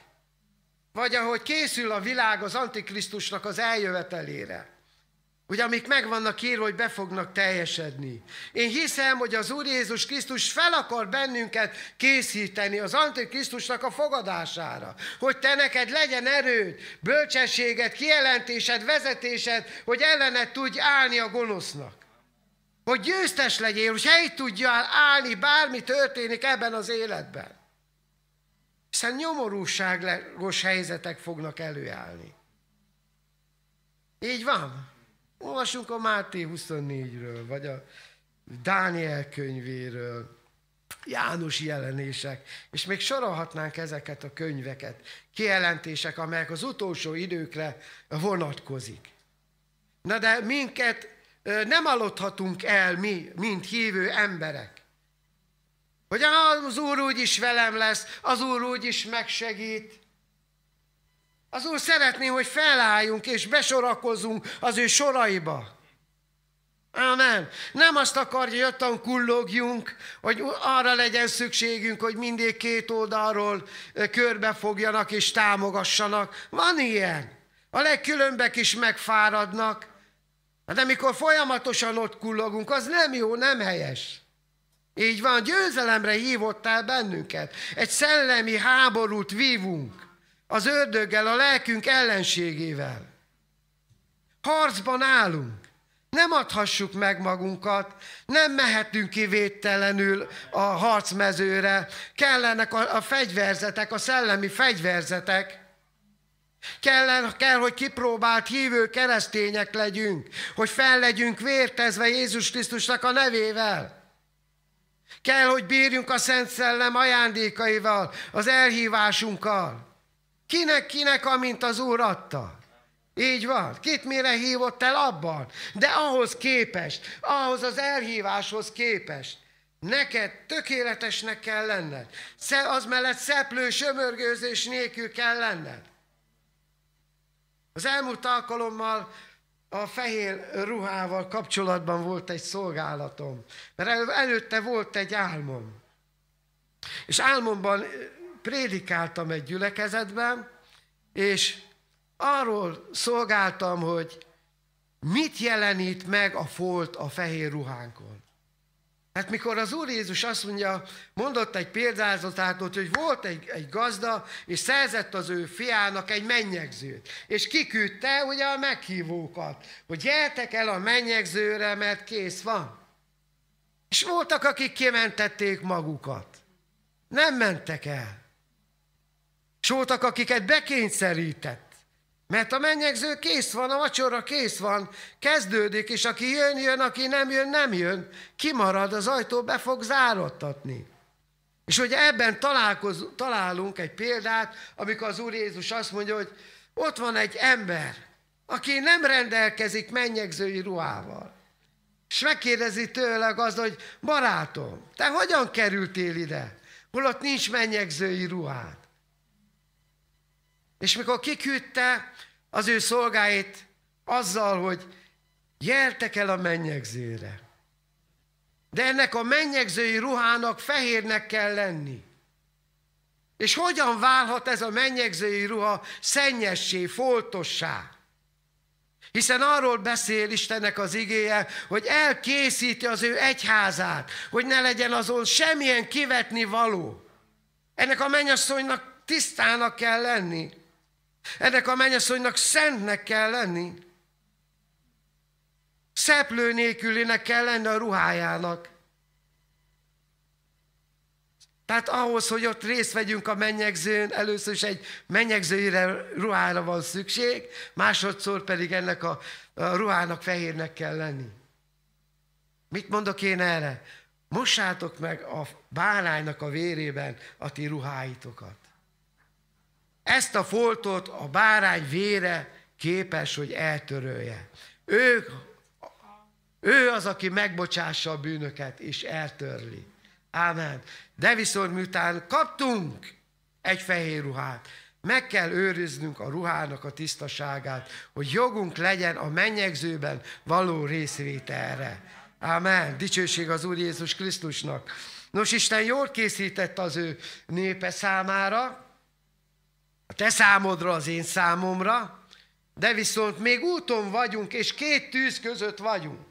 vagy ahogy készül a világ az Antikrisztusnak az eljövetelére. Ugye, amik meg vannak írva, hogy be fognak teljesedni. Én hiszem, hogy az Úr Jézus Krisztus fel akar bennünket készíteni az Antikrisztusnak a fogadására. Hogy te neked legyen erőd, bölcsességed, kijelentésed, vezetésed, hogy ellened tudj állni a gonosznak. Hogy győztes legyél, hogy helyt tudjál állni, bármi történik ebben az életben. Hiszen nyomorúságos helyzetek fognak előállni. Így van. Olvasunk a Máté 24-ről, vagy a Dániel könyvéről, János jelenések, és még sorolhatnánk ezeket a könyveket, kijelentések, amelyek az utolsó időkre vonatkozik. Na de minket nem aludhatunk el mi, mint hívő emberek. Hogy az Úr úgy is velem lesz, az Úr úgy is megsegít. Az Úr szeretné, hogy felálljunk és besorakozunk az ő soraiba. Amen. Nem azt akarja, hogy ottan kullogjunk, hogy arra legyen szükségünk, hogy mindig két oldalról körbefogjanak és támogassanak. Van ilyen. A legkülönbek is megfáradnak. De hát amikor folyamatosan ott kullogunk, az nem jó, nem helyes. Így van, győzelemre hívottál bennünket. Egy szellemi háborút vívunk az ördöggel, a lelkünk ellenségével. Harcban állunk. Nem adhassuk meg magunkat, nem mehetünk ki védtelenül a harcmezőre. Kellenek a, a fegyverzetek, a szellemi fegyverzetek. Kell, kell, hogy kipróbált hívő keresztények legyünk, hogy fel legyünk vértezve Jézus Krisztusnak a nevével. Kell, hogy bírjunk a Szent Szellem ajándékaival, az elhívásunkkal. Kinek, kinek, amint az Úr adta. Így van. Kit mire hívott el abban? De ahhoz képest, ahhoz az elhíváshoz képest, neked tökéletesnek kell lenned. Az mellett szeplő, sömörgőzés nélkül kell lenned. Az elmúlt alkalommal a fehér ruhával kapcsolatban volt egy szolgálatom, mert előtte volt egy álmom. És álmomban prédikáltam egy gyülekezetben, és arról szolgáltam, hogy mit jelenít meg a folt a fehér ruhánkon. Hát mikor az Úr Jézus azt mondja, mondott egy példázatát, hogy volt egy, egy gazda, és szerzett az ő fiának egy mennyegzőt, és kiküldte ugye a meghívókat, hogy gyertek el a mennyegzőre, mert kész van. És voltak, akik kimentették magukat. Nem mentek el. És voltak, akiket bekényszerített. Mert a mennyegző kész van, a vacsora kész van, kezdődik, és aki jön, jön, aki nem jön, nem jön. Kimarad, az ajtó be fog zárottatni. És hogy ebben találkoz, találunk egy példát, amikor az Úr Jézus azt mondja, hogy ott van egy ember, aki nem rendelkezik mennyegzői ruhával. És megkérdezi tőle az, hogy barátom, te hogyan kerültél ide, holott nincs mennyegzői ruhád? És mikor kiküldte az ő szolgáit azzal, hogy gyertek el a mennyegzőre. De ennek a mennyegzői ruhának fehérnek kell lenni. És hogyan válhat ez a mennyegzői ruha szennyessé, foltossá? Hiszen arról beszél Istennek az igéje, hogy elkészíti az ő egyházát, hogy ne legyen azon semmilyen kivetni való. Ennek a mennyasszonynak tisztának kell lenni. Ennek a mennyasszonynak szentnek kell lenni. Szeplő nélkülének kell lenni a ruhájának. Tehát ahhoz, hogy ott részt vegyünk a mennyegzőn, először is egy mennyegzőire ruhára van szükség, másodszor pedig ennek a, a ruhának fehérnek kell lenni. Mit mondok én erre? Mossátok meg a báránynak a vérében a ti ruháitokat. Ezt a foltot a bárány vére képes, hogy eltörölje. Ő, ő az, aki megbocsássa a bűnöket, és eltörli. Ámen. De viszont miután kaptunk egy fehér ruhát, meg kell őriznünk a ruhának a tisztaságát, hogy jogunk legyen a mennyegzőben való részvételre. Ámen. Dicsőség az Úr Jézus Krisztusnak. Nos, Isten jól készített az ő népe számára, a te számodra, az én számomra, de viszont még úton vagyunk, és két tűz között vagyunk.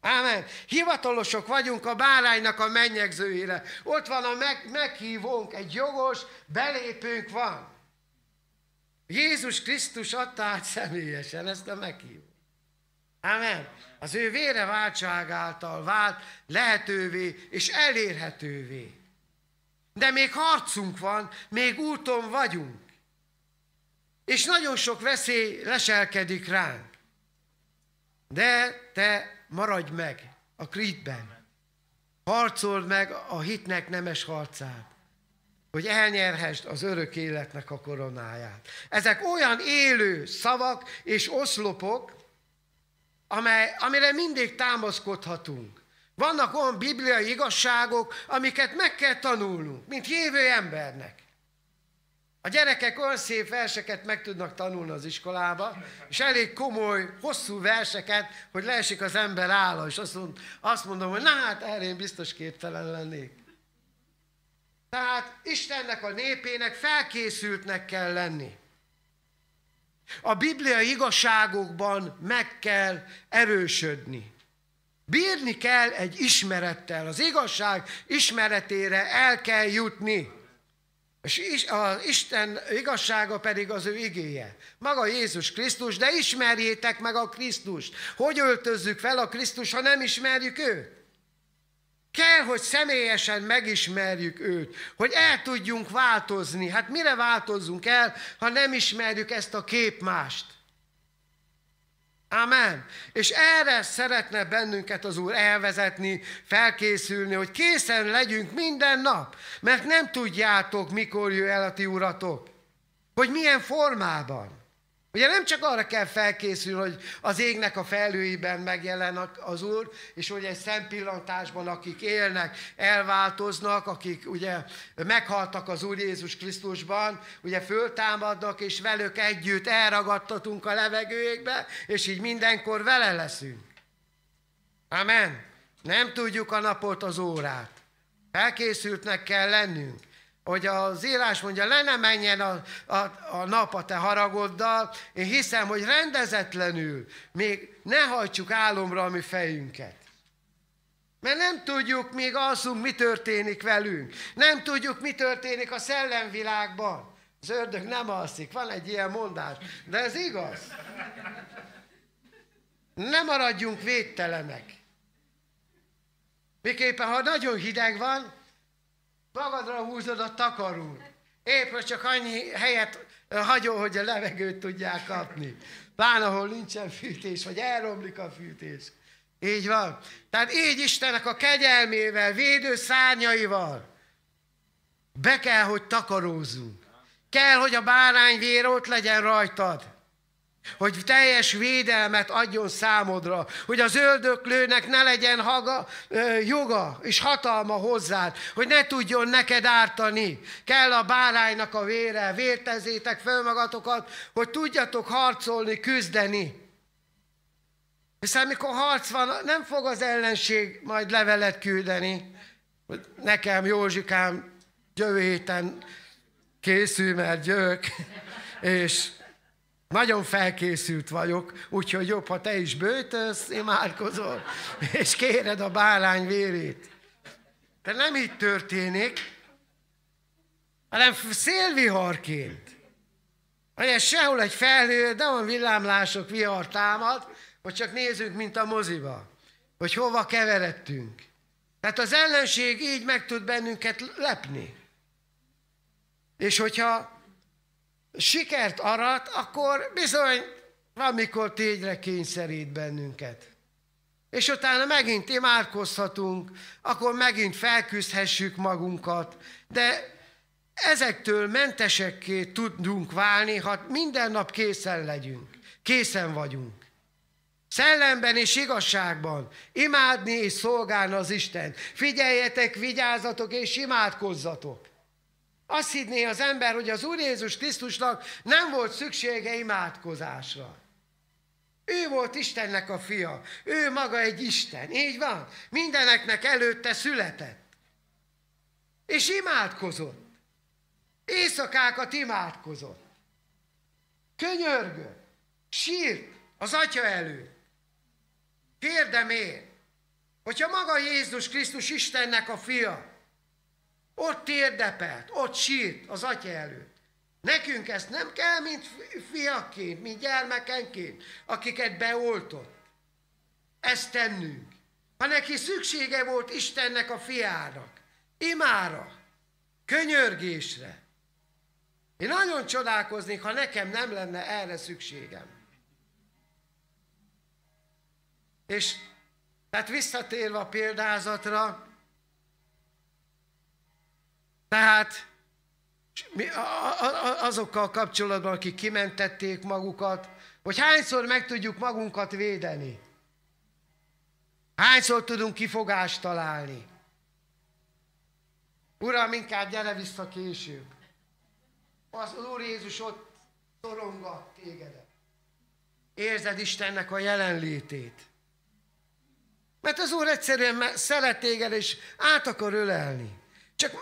Ámen. Hivatalosok vagyunk a báránynak a mennyegzőjére. Ott van a meg, meghívónk, egy jogos belépőnk van. Jézus Krisztus adta át személyesen ezt a meghívót. Ámen. Az ő vére váltság által vált lehetővé és elérhetővé de még harcunk van, még úton vagyunk. És nagyon sok veszély leselkedik ránk. De te maradj meg a kritben. Harcold meg a hitnek nemes harcát, hogy elnyerhessd az örök életnek a koronáját. Ezek olyan élő szavak és oszlopok, amely, amire mindig támaszkodhatunk. Vannak olyan bibliai igazságok, amiket meg kell tanulnunk, mint jövő embernek. A gyerekek olyan szép verseket meg tudnak tanulni az iskolába, és elég komoly, hosszú verseket, hogy leesik az ember álla, és azt, azt mondom, hogy na hát erre én biztos képtelen lennék. Tehát Istennek a népének felkészültnek kell lenni. A Biblia igazságokban meg kell erősödni. Bírni kell egy ismerettel. Az igazság ismeretére el kell jutni. És az Isten igazsága pedig az ő igéje. Maga Jézus Krisztus, de ismerjétek meg a Krisztust. Hogy öltözzük fel a Krisztus, ha nem ismerjük őt? Kell, hogy személyesen megismerjük őt, hogy el tudjunk változni. Hát mire változzunk el, ha nem ismerjük ezt a képmást? Amen. És erre szeretne bennünket az Úr elvezetni, felkészülni, hogy készen legyünk minden nap, mert nem tudjátok, mikor jön el a ti uratok, hogy milyen formában. Ugye nem csak arra kell felkészülni, hogy az égnek a felőiben megjelenek az Úr, és hogy egy szempillantásban, akik élnek, elváltoznak, akik ugye meghaltak az Úr Jézus Krisztusban, ugye föltámadnak, és velük együtt elragadtatunk a levegőjékbe, és így mindenkor vele leszünk. Amen. Nem tudjuk a napot, az órát. Felkészültnek kell lennünk hogy az írás mondja, le ne menjen a, a, a nap a te haragoddal. Én hiszem, hogy rendezetlenül még ne hajtsuk álomra a mi fejünket. Mert nem tudjuk, még alszunk, mi történik velünk. Nem tudjuk, mi történik a szellemvilágban. Az ördög nem alszik, van egy ilyen mondás, de ez igaz. Nem maradjunk védtelenek. Miképpen, ha nagyon hideg van, Magadra húzod a takarót. Épp hogy csak annyi helyet hagyó, hogy a levegőt tudják kapni. Pláne, ahol nincsen fűtés, vagy elromlik a fűtés. Így van. Tehát így Istenek a kegyelmével, védő szárnyaival be kell, hogy takarózzunk. Kell, hogy a bárány vér ott legyen rajtad hogy teljes védelmet adjon számodra, hogy az öldöklőnek ne legyen haga, joga és hatalma hozzád, hogy ne tudjon neked ártani. Kell a báránynak a vére, vértezétek föl magatokat, hogy tudjatok harcolni, küzdeni. Hiszen mikor harc van, nem fog az ellenség majd levelet küldeni, hogy nekem, Józsikám, jövő héten készül, mert gyök, és nagyon felkészült vagyok, úgyhogy jobb, ha te is bőtölsz, imádkozol, és kéred a bálány vérét. De nem így történik, hanem szélviharként. Vagy sehol egy felhő, de van villámlások, vihar támad, hogy csak nézzünk, mint a moziba, hogy hova keveredtünk. Tehát az ellenség így meg tud bennünket lepni. És hogyha sikert arat, akkor bizony valamikor tényre kényszerít bennünket. És utána megint imádkozhatunk, akkor megint felküzdhessük magunkat, de ezektől mentesekké tudunk válni, ha minden nap készen legyünk, készen vagyunk. Szellemben és igazságban imádni és szolgálni az Isten. Figyeljetek, vigyázzatok és imádkozzatok. Azt hinné az ember, hogy az Úr Jézus Krisztusnak nem volt szüksége imádkozásra. Ő volt Istennek a fia, ő maga egy Isten, így van. Mindeneknek előtte született. És imádkozott. Éjszakákat imádkozott. Könyörgött. Sírt az atya előtt. Kérdem én, hogyha maga Jézus Krisztus Istennek a fia, ott térdepelt, ott sírt az atya előtt. Nekünk ezt nem kell, mint fiakként, mint gyermekenként, akiket beoltott. Ezt tennünk. Ha neki szüksége volt Istennek a fiának, imára, könyörgésre, én nagyon csodálkoznék, ha nekem nem lenne erre szükségem. És tehát visszatérve a példázatra, tehát azokkal kapcsolatban, akik kimentették magukat, hogy hányszor meg tudjuk magunkat védeni. Hányszor tudunk kifogást találni. Uram, inkább gyere vissza később. Az Úr Jézus ott szoronga tégedet. Érzed Istennek a jelenlétét. Mert az Úr egyszerűen szeret téged, és át akar ölelni. Csak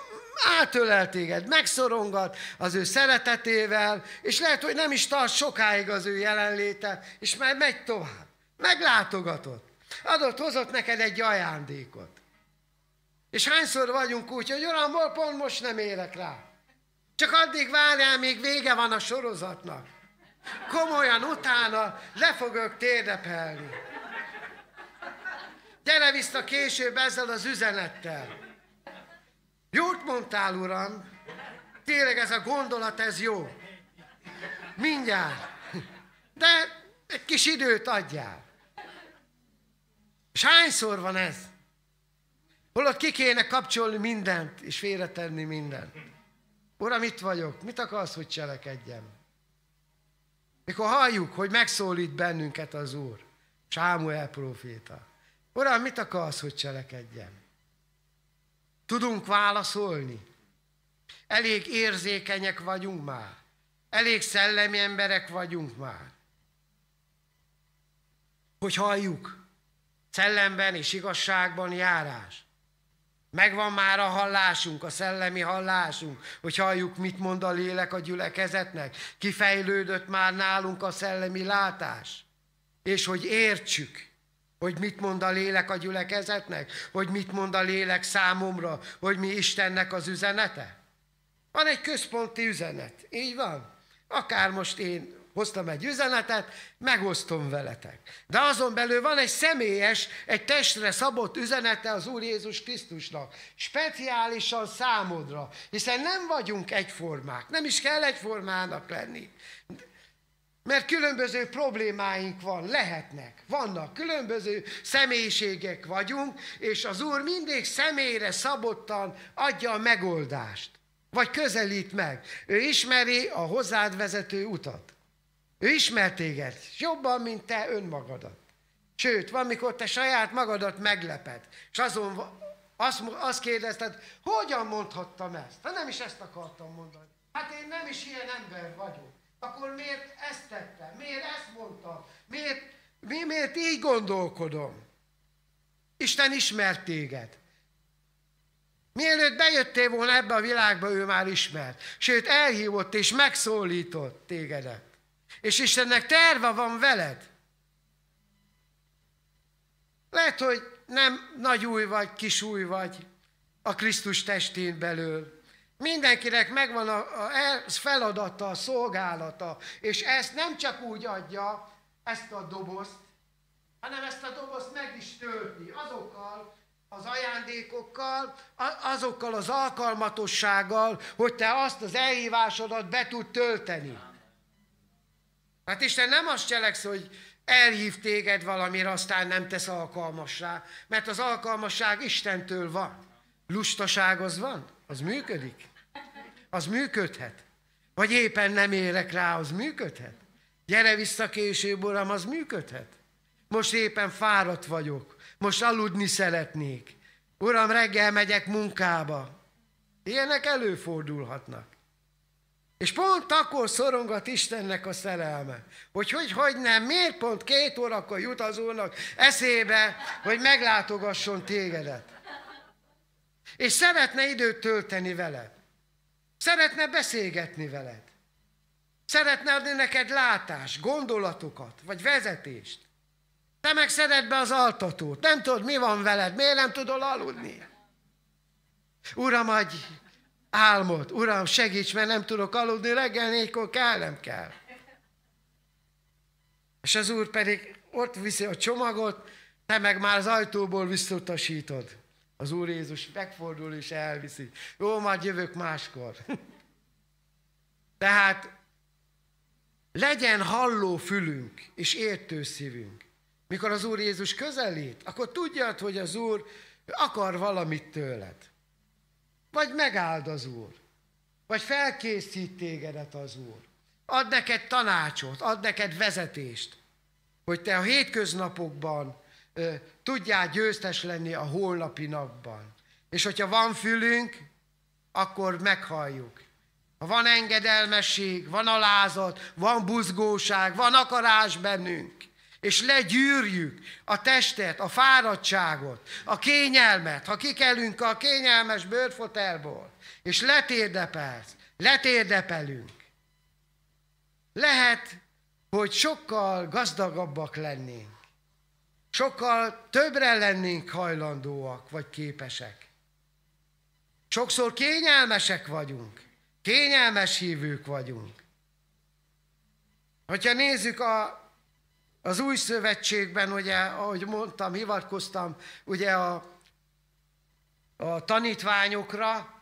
átölel téged, megszorongat az ő szeretetével, és lehet, hogy nem is tart sokáig az ő jelenléte, és már megy tovább. Meglátogatott. Adott, hozott neked egy ajándékot. És hányszor vagyunk úgy, hogy uram, pont most nem élek rá. Csak addig várjál, még vége van a sorozatnak. Komolyan utána le fogok térdepelni. Gyere vissza később ezzel az üzenettel. Jót mondtál, uram. Tényleg ez a gondolat, ez jó. Mindjárt. De egy kis időt adjál. És hányszor van ez? Holott ki kéne kapcsolni mindent, és félretenni mindent. Uram, itt vagyok, mit akarsz, hogy cselekedjem? Mikor halljuk, hogy megszólít bennünket az Úr, Sámuel proféta. Uram, mit akarsz, hogy cselekedjem? Tudunk válaszolni. Elég érzékenyek vagyunk már. Elég szellemi emberek vagyunk már. Hogy halljuk. Szellemben és igazságban járás. Megvan már a hallásunk, a szellemi hallásunk, hogy halljuk, mit mond a lélek a gyülekezetnek. Kifejlődött már nálunk a szellemi látás. És hogy értsük, hogy mit mond a lélek a gyülekezetnek? Hogy mit mond a lélek számomra? Hogy mi Istennek az üzenete? Van egy központi üzenet, így van. Akár most én hoztam egy üzenetet, megosztom veletek. De azon belül van egy személyes, egy testre szabott üzenete az Úr Jézus Krisztusnak. Speciálisan számodra, hiszen nem vagyunk egyformák, nem is kell egyformának lenni. Mert különböző problémáink van, lehetnek, vannak, különböző személyiségek vagyunk, és az Úr mindig személyre szabottan adja a megoldást, vagy közelít meg. Ő ismeri a hozzád vezető utat. Ő ismer téged jobban, mint te önmagadat. Sőt, van, mikor te saját magadat megleped, és azon azt, azt kérdezted, hogyan mondhattam ezt? Hát nem is ezt akartam mondani. Hát én nem is ilyen ember vagyok. Akkor miért ezt tettem? Miért ezt mondtam? Miért, mi, miért így gondolkodom? Isten ismert téged. Mielőtt bejöttél volna ebbe a világba, ő már ismert. Sőt, elhívott és megszólított tégedet. És Istennek terve van veled. Lehet, hogy nem nagy új vagy, kis új vagy a Krisztus testén belül. Mindenkinek megvan a, a, e, feladata, a szolgálata, és ezt nem csak úgy adja, ezt a dobozt, hanem ezt a dobozt meg is tölti azokkal az ajándékokkal, azokkal az alkalmatossággal, hogy te azt az elhívásodat be tud tölteni. Hát Isten nem azt cseleksz, hogy elhív téged valamire, aztán nem tesz alkalmassá, mert az alkalmasság Istentől van. Lustaság az van? az működik? Az működhet? Vagy éppen nem érek rá, az működhet? Gyere vissza később, uram, az működhet? Most éppen fáradt vagyok, most aludni szeretnék. Uram, reggel megyek munkába. Ilyenek előfordulhatnak. És pont akkor szorongat Istennek a szerelme, hogy hogy, hogy nem, miért pont két órakor jut az úrnak eszébe, hogy meglátogasson tégedet. És szeretne időt tölteni veled. Szeretne beszélgetni veled. Szeretne adni neked látást, gondolatokat, vagy vezetést. Te meg szeret be az altatót. Nem tudod, mi van veled, miért nem tudol aludni. Uram, adj álmod. Uram, segíts, mert nem tudok aludni, reggel négykor kell, nem kell. És az úr pedig ott viszi a csomagot, te meg már az ajtóból visszautasítod. Az Úr Jézus megfordul és elviszi. Jó, majd jövök máskor. Tehát legyen halló fülünk és értő szívünk. Mikor az Úr Jézus közelít, akkor tudjad, hogy az Úr akar valamit tőled. Vagy megáld az Úr. Vagy felkészít tégedet az Úr. Ad neked tanácsot, ad neked vezetést, hogy te a hétköznapokban tudjál győztes lenni a holnapi napban. És hogyha van fülünk, akkor meghalljuk. Ha van engedelmesség, van alázat, van buzgóság, van akarás bennünk, és legyűrjük a testet, a fáradtságot, a kényelmet, ha kikelünk a kényelmes bőrfotelból, és letérdepelsz, letérdepelünk, lehet, hogy sokkal gazdagabbak lennénk sokkal többre lennénk hajlandóak, vagy képesek. Sokszor kényelmesek vagyunk, kényelmes hívők vagyunk. Hogyha nézzük a, az új szövetségben, ugye, ahogy mondtam, hivatkoztam, ugye a, a tanítványokra,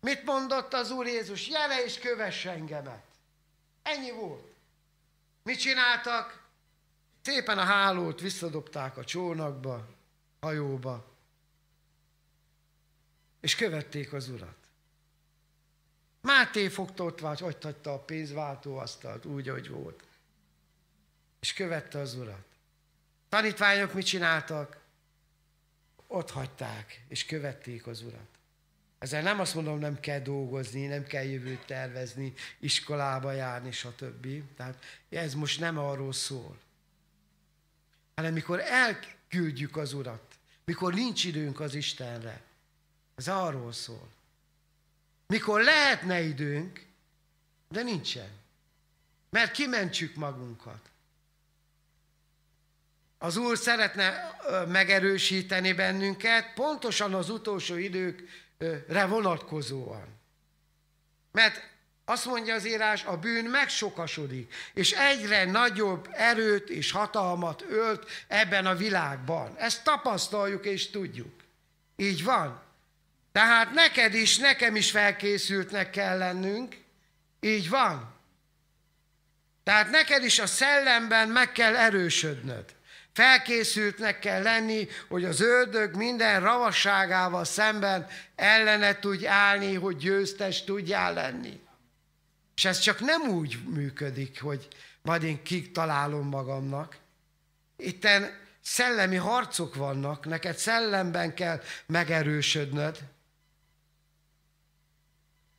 mit mondott az Úr Jézus? Jele és kövess engemet. Ennyi volt. Mit csináltak? Szépen a hálót visszadobták a csónakba, hajóba, és követték az urat. Máté fogta ott, vagy ott hagyta a pénzváltóasztalt úgy, ahogy volt. És követte az urat. Tanítványok mit csináltak? Ott hagyták, és követték az urat. Ezzel nem azt mondom, nem kell dolgozni, nem kell jövőt tervezni, iskolába járni, stb. Tehát ez most nem arról szól hanem mikor elküldjük az Urat, mikor nincs időnk az Istenre. Ez arról szól. Mikor lehetne időnk, de nincsen. Mert kimentsük magunkat. Az Úr szeretne megerősíteni bennünket, pontosan az utolsó időkre vonatkozóan. Mert azt mondja az írás, a bűn megsokasodik, és egyre nagyobb erőt és hatalmat ölt ebben a világban. Ezt tapasztaljuk és tudjuk. Így van. Tehát neked is, nekem is felkészültnek kell lennünk. Így van. Tehát neked is a szellemben meg kell erősödnöd. Felkészültnek kell lenni, hogy az ördög minden ravasságával szemben ellene tudj állni, hogy győztes tudjál lenni. És ez csak nem úgy működik, hogy majd én kik találom magamnak. Itten szellemi harcok vannak, neked szellemben kell megerősödnöd.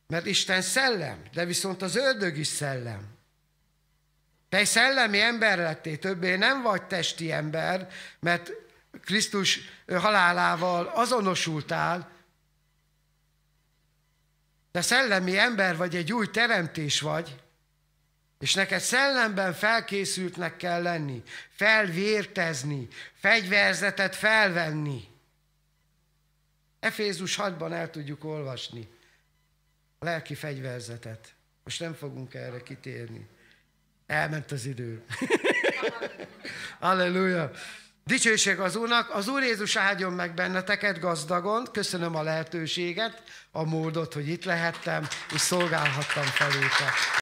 Mert Isten szellem, de viszont az ördög is szellem. Te egy szellemi ember lettél, többé nem vagy testi ember, mert Krisztus halálával azonosultál, te szellemi ember vagy, egy új teremtés vagy, és neked szellemben felkészültnek kell lenni, felvértezni, fegyverzetet felvenni. Efézus 6-ban el tudjuk olvasni a lelki fegyverzetet. Most nem fogunk erre kitérni. Elment az idő. Halleluja! Dicsőség az Úrnak, az Úr Jézus áldjon meg benneteket gazdagon, köszönöm a lehetőséget, a módot, hogy itt lehettem, és szolgálhattam felétek.